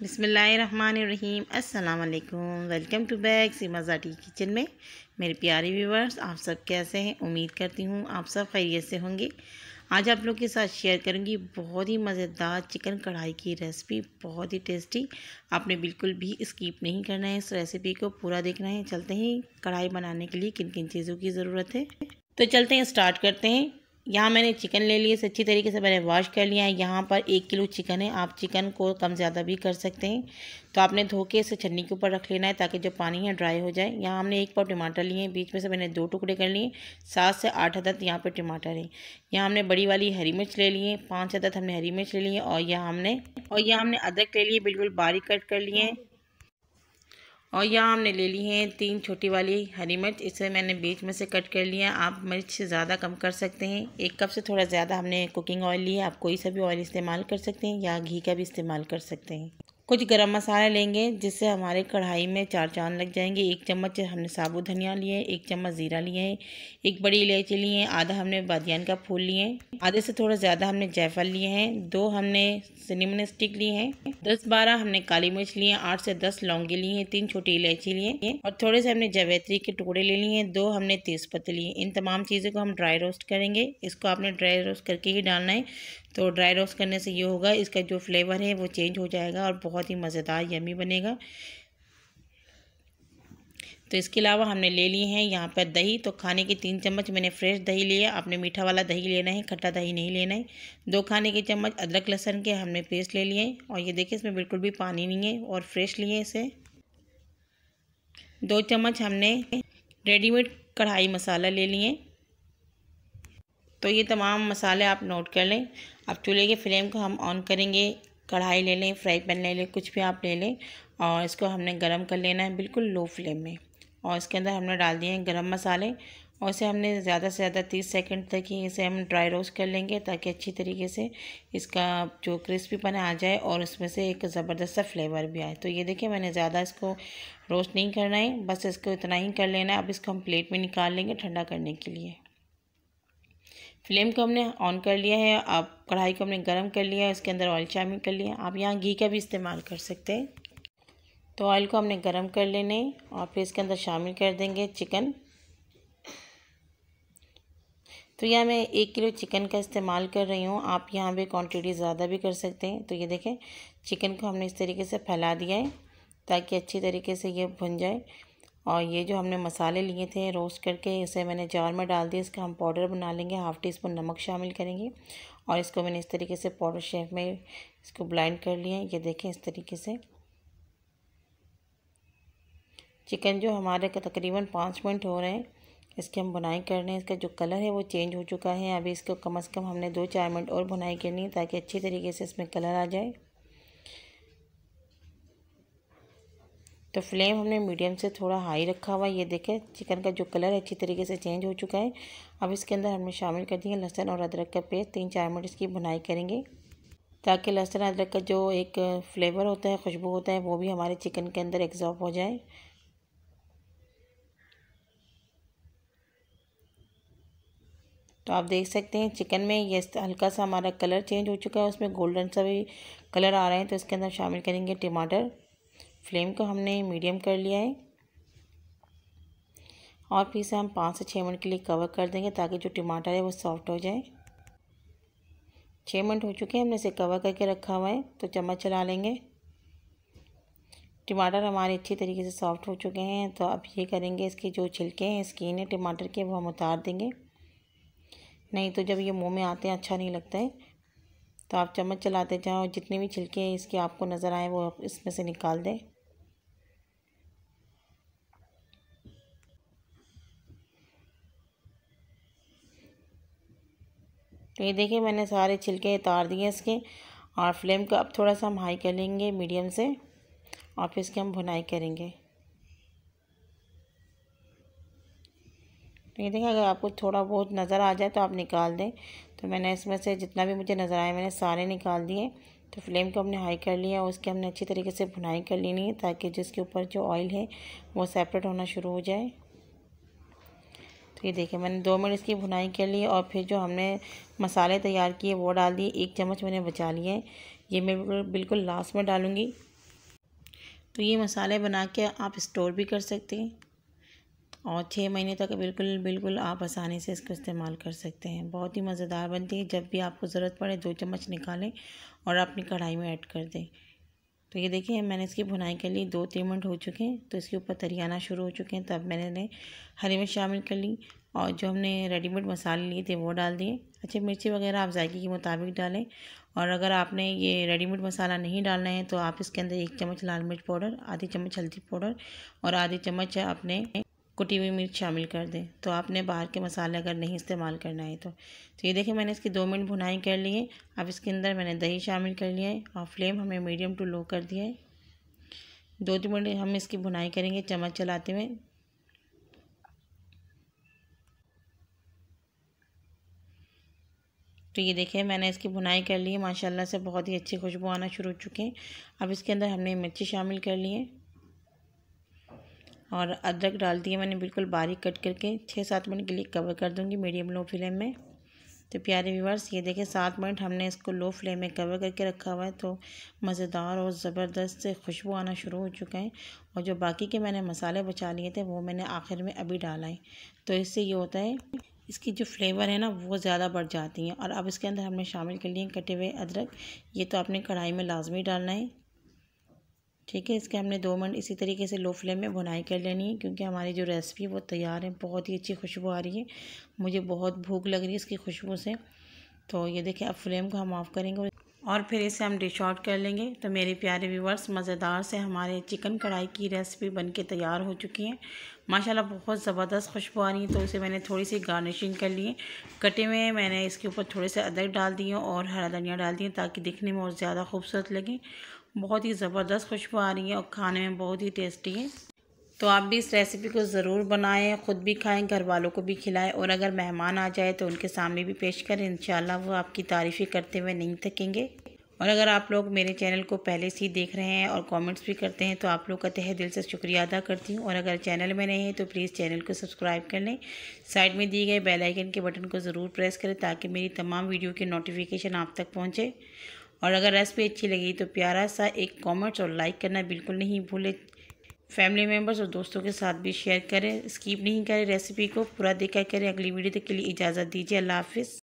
बिसमीम् अल्लाम welcome to Baig Seema जाटी kitchen में मेरे प्यारे व्यूवर्स आप सब कैसे हैं उम्मीद करती हूँ आप सब खैरियत से होंगे आज आप लोग के साथ शेयर करूँगी बहुत ही मज़ेदार चिकन कढ़ाई की रेसिपी बहुत ही टेस्टी आपने बिल्कुल भी स्कीप नहीं करना है इस रेसिपी को पूरा देखना है चलते हैं कढ़ाई बनाने के लिए किन किन चीज़ों की ज़रूरत है तो चलते हैं स्टार्ट करते हैं यहाँ मैंने चिकन ले लिए इसे अच्छी तरीके से मैंने वॉश कर लिया है यहाँ पर एक किलो चिकन है आप चिकन को कम ज़्यादा भी कर सकते हैं तो आपने धो के इसे छन्नी के ऊपर रख लेना है ताकि जो पानी है ड्राई हो जाए यहाँ हमने एक पाव टमाटर लिए हैं बीच में से मैंने दो टुकड़े कर लिए सात से आठ अदद यहाँ पर टमाटर है यहाँ हमने बड़ी वाली हरी मिर्च ले लिए पाँच अदद हमने हरी मिर्च ले लिए और यह हमने और यह हमने अदरक ले लिए बिल्कुल बारीक कट कर लिए हैं और यहाँ हमने ले ली हैं तीन छोटी वाली हरी मिर्च इसे मैंने बीच में से कट कर लिया आप मिर्च ज़्यादा कम कर सकते हैं एक कप से थोड़ा ज़्यादा हमने कुकिंग ऑयल लिया आप कोई सा भी ऑयल इस्तेमाल कर सकते हैं या घी का भी इस्तेमाल कर सकते हैं कुछ गरम मसाले लेंगे जिससे हमारे कढ़ाई में चार चांद लग जाएंगे एक चम्मच हमने साबुत धनिया लिए है एक चम्मच ज़ीरा लिए है एक बड़ी इलायची लिए हैं आधा हमने बादियान का फूल लिए हैं आधे से थोड़ा ज़्यादा हमने जायफल लिए हैं दो हमने सिनेमन स्टिक लिए हैं दस बारह हमने काली मिर्च लिए हैं आठ से दस लौंगे लिए हैं तीन छोटी इलायची लिए हैं और थोड़े से हमने जवैत्री के टुकड़े ले लिए हैं दो हमने तेज़पत्ते लिए इन तमाम चीज़ों को हम ड्राई रोस्ट करेंगे इसको आपने ड्राई रोस्ट करके ही डालना है तो ड्राई रोस्ट करने से ये होगा इसका जो फ्लेवर है वो चेंज हो जाएगा और बहुत ही मज़ेदार यमी बनेगा तो इसके अलावा हमने ले लिए हैं यहाँ पर दही तो खाने के तीन चम्मच मैंने फ्रेश दही लिया आपने मीठा वाला दही लेना है खट्टा दही नहीं लेना है दो खाने के चम्मच अदरक लहसन के हमने पेस्ट ले लिए और ये देखिए इसमें बिल्कुल भी पानी नहीं है और फ्रेश लिए इसे दो चम्मच हमने रेडीमेड कढ़ाई मसाला ले लिए तो ये तमाम मसाले आप नोट कर लें अब चूल्हे के फ्लेम को हम ऑन करेंगे कढ़ाई ले लें फ्राई पैन ले लें कुछ भी आप ले लें और इसको हमने गरम कर लेना है बिल्कुल लो फ्लेम में और इसके अंदर हमने डाल दिए हैं गरम मसाले और इसे हमने ज़्यादा से ज़्यादा तीस सेकंड तक ही इसे हम ड्राई रोस्ट कर लेंगे ताकि अच्छी तरीके से इसका जो क्रिस्पीपन आ जाए और उसमें से एक ज़बरदस्त सा फ्लेवर भी आए तो ये देखिए मैंने ज़्यादा इसको रोस्ट नहीं करना है बस इसको इतना ही कर लेना है अब इसको हम प्लेट में निकाल लेंगे ठंडा करने के लिए फ्लेम को हमने ऑन कर लिया है अब कढ़ाई को हमने गर्म कर लिया है उसके अंदर ऑयल शामिल कर लिया आप यहाँ घी का भी इस्तेमाल कर सकते हैं तो ऑयल को हमने गर्म कर लेने और फिर इसके अंदर शामिल कर देंगे चिकन तो यहाँ मैं एक किलो चिकन का इस्तेमाल कर रही हूँ आप यहाँ पे क्वांटिटी ज़्यादा भी कर सकते हैं तो ये देखें चिकन को हमने इस तरीके से फैला दिया है ताकि अच्छी तरीके से ये भुन जाए और ये जो हमने मसाले लिए थे रोस्ट करके इसे मैंने जार में डाल दिया इसका हम पाउडर बना लेंगे हाफ़ टी स्पून नमक शामिल करेंगे और इसको मैंने इस तरीके से पाउडर शेप में इसको ब्लाइंड कर लिया ये देखें इस तरीके से चिकन जो हमारे का तकरीबन पाँच मिनट हो रहे हैं इसकी हम बुनाई कर रहे हैं इसका जो कलर है वो चेंज हो चुका है अभी इसको कम अज़ कम हमने दो चार मिनट और बुनाई करनी है ताकि अच्छी तरीके से इसमें कलर आ जाए तो फ्लेम हमने मीडियम से थोड़ा हाई रखा हुआ ये देखें चिकन का जो कलर है अच्छी तरीके से चेंज हो चुका है अब इसके अंदर हमने शामिल कर दिए लहसुन और अदरक का पेस्ट तीन चार मिनट इसकी बनाई करेंगे ताकि लहसन अदरक का जो एक फ्लेवर होता है खुशबू होता है वो भी हमारे चिकन के अंदर एग्जॉर्ब हो जाए तो आप देख सकते हैं चिकन में ये हल्का सा हमारा कलर चेंज हो चुका है उसमें गोल्डन सा भी कलर आ रहा है तो इसके अंदर शामिल करेंगे टमाटर फ्लेम को हमने मीडियम कर लिया है और फिर से हम पाँच से छः मिनट के लिए कवर कर देंगे ताकि जो टमाटर है वो सॉफ्ट हो जाए छः मिनट हो चुके हैं हमने इसे कवर करके रखा हुआ है तो चम्मच चला लेंगे टमाटर हमारे अच्छी तरीके से सॉफ्ट हो चुके हैं तो अब ये करेंगे इसके जो छिलके हैं स्किन है टमाटर के वो हम उतार देंगे नहीं तो जब ये मुँह में आते हैं अच्छा नहीं लगता है तो आप चम्मच चलाते जाओ जितने भी छिलके हैं इसके आपको नज़र आए वो आप इसमें से निकाल दें तो ये देखिए मैंने सारे छिलके उतार दिए इसके और फ्लेम को अब थोड़ा सा हम हाई कर लेंगे मीडियम से और फिर इसकी हम भुनाई करेंगे तो ये देखिए अगर आपको थोड़ा बहुत नज़र आ जाए तो आप निकाल दें तो मैंने इसमें से जितना भी मुझे नज़र आया मैंने सारे निकाल दिए तो फ्लेम को हमने हाई कर लिया और उसकी हमने अच्छी तरीके से भुनाई कर लेनी है ताकि जिसके ऊपर जो ऑयल है वो सेपरेट होना शुरू हो जाए तो ये देखिए मैंने दो मिनट इसकी भुनाई कर ली और फिर जो हमने मसाले तैयार किए वो डाल दिए एक चम्मच मैंने बचा लिए ये मैं बिल्कुल लास्ट में डालूँगी तो ये मसाले बना के आप स्टोर भी कर सकते हैं और छः महीने तक बिल्कुल बिल्कुल आप आसानी से इसको इस्तेमाल कर सकते हैं बहुत ही मज़ेदार बनती है जब भी आपको ज़रूरत पड़े दो चम्मच निकालें और अपनी कढ़ाई में ऐड कर दें तो ये देखिए मैंने इसकी भुनाई के लिए दो तीन मिनट हो चुके हैं तो इसके ऊपर तरियाना शुरू हो चुके हैं तब मैंने हरी मिर्च शामिल कर ली और जो हमने रेडीमेड मसाले लिए थे वो डाल दिए अच्छे मिर्ची वगैरह आप जायके के मुताबिक डालें और अगर आपने ये रेडीमेड मसाला नहीं डालना है तो आप इसके अंदर एक चम्मच लाल मिर्च पाउडर आधी चम्मच हल्दी पाउडर और आधी चम्मच अपने कुटी हुई मिर्च शामिल कर दें तो आपने बाहर के मसाले अगर नहीं इस्तेमाल करना है तो तो ये देखें मैंने इसकी दो मिनट भुनाई कर ली है अब इसके अंदर मैंने दही शामिल कर लिया है और फ्लेम हमें मीडियम टू लो कर दिया है दो तीन मिनट हम इसकी भुनाई करेंगे चम्मच चलाते हुए तो ये देखें मैंने इसकी भुनाई कर ली है माशाल्लाह से बहुत ही अच्छी खुशबू आना शुरू हो चुके हैं अब इसके अंदर हमने मिर्ची शामिल कर ली है और अदरक डाल दिए मैंने बिल्कुल बारीक कट करके छः सात मिनट के लिए कवर कर दूँगी मीडियम लो फ्लेम में तो प्यारे व्यूवर्स ये देखें सात मिनट हमने इसको लो फ्लेम में कवर करके रखा हुआ है तो मज़ेदार और ज़बरदस्त से खुशबू आना शुरू हो चुका है और जो बाकी के मैंने मसाले बचा लिए थे वो मैंने आखिर में अभी डाला है तो इससे ये होता है इसकी जो फ्लेवर है ना वो ज़्यादा बढ़ जाती हैं और अब इसके अंदर हमने शामिल कर लिए कटे हुए अदरक ये तो आपने कढ़ाई में लाजमी डालना है ठीक है इसके हमने दो मिनट इसी तरीके से लो फ्लेम में भुनाई कर लेनी है क्योंकि हमारी जो रेसिपी वो तैयार है बहुत ही अच्छी खुशबू आ रही है मुझे बहुत भूख लग रही है इसकी खुशबू से तो ये देखिए अब फ्लेम को हम ऑफ़ करेंगे और फिर इसे हम डिश आउट कर लेंगे तो मेरे प्यारे व्यूवर्स मज़ेदार से हमारे चिकन कढ़ाई की रेसिपी बनके तैयार हो चुकी है माशाल्लाह बहुत ज़बरदस्त खुशबू आ रही है तो इसे मैंने थोड़ी सी गार्निशिंग कर ली है कटे हुए मैंने इसके ऊपर थोड़े से अदरक डाल दिए और हरा धनिया डाल दिए ताकि दिखने में और ज़्यादा खूबसूरत लगे बहुत ही ज़बरदस्त खुशबू आ रही है और खाने में बहुत ही टेस्टी है तो आप भी इस रेसिपी को ज़रूर बनाएं ख़ुद भी खाएं घर वालों को भी खिलाएं और अगर मेहमान आ जाए तो उनके सामने भी पेश करें इन वो आपकी तारीफ़ी करते हुए नहीं थकेंगे और अगर आप लोग मेरे चैनल को पहले से ही देख रहे हैं और कमेंट्स भी करते हैं तो आप लोग का तहे दिल से शुक्रिया अदा करती हूँ और अगर चैनल में नहीं है तो प्लीज़ चैनल को सब्सक्राइब कर लें साइड में दिए गए बेल आइकन के बटन को ज़रूर प्रेस करें ताकि मेरी तमाम वीडियो की नोटिफिकेशन आप तक पहुँचे और अगर रेसिपी अच्छी लगी तो प्यारा सा एक कॉमेंट्स और लाइक करना बिल्कुल नहीं भूलें फैमिली मेम्बर्स और दोस्तों के साथ भी शेयर करें स्कीप नहीं करें रेसिपी को पूरा देखा करें अगली वीडियो तक के लिए इजाज़त दीजिए अल्लाह हाफिज़